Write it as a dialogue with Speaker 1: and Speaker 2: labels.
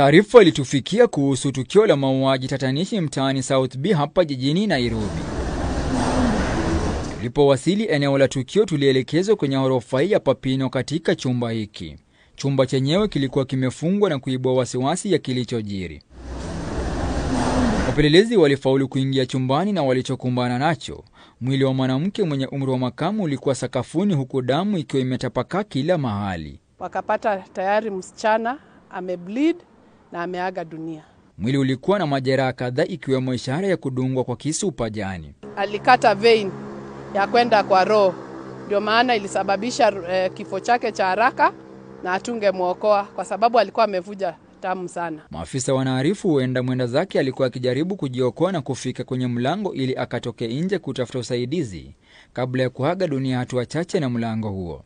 Speaker 1: Taarifa ilitufikia kuhusu tukio la mauaji tatanishi mtaani South B hapa jijini Nairobi. Tulipowasili eneo la tukio, tulielekezwa kwenye ghorofa hii ya Papino katika chumba hiki. Chumba chenyewe kilikuwa kimefungwa na kuibua wasiwasi ya kilichojiri. Wapelelezi walifaulu kuingia chumbani na walichokumbana nacho, mwili wa mwanamke mwenye umri wa makamu ulikuwa sakafuni, huku damu ikiwa imetapakaa kila mahali.
Speaker 2: Wakapata tayari msichana amebleed na ameaga dunia.
Speaker 1: Mwili ulikuwa na majeraha kadhaa ikiwemo ishara ya kudungwa kwa kisu upajani
Speaker 2: Alikata vein ya kwenda kwa roho, ndio maana ilisababisha eh, kifo chake cha haraka na hatungemwokoa kwa sababu alikuwa amevuja tamu sana.
Speaker 1: Maafisa wanaarifu huenda mwenda zake alikuwa akijaribu kujiokoa na kufika kwenye mlango ili akatoke nje kutafuta usaidizi kabla ya kuaga dunia hatua chache na mlango huo.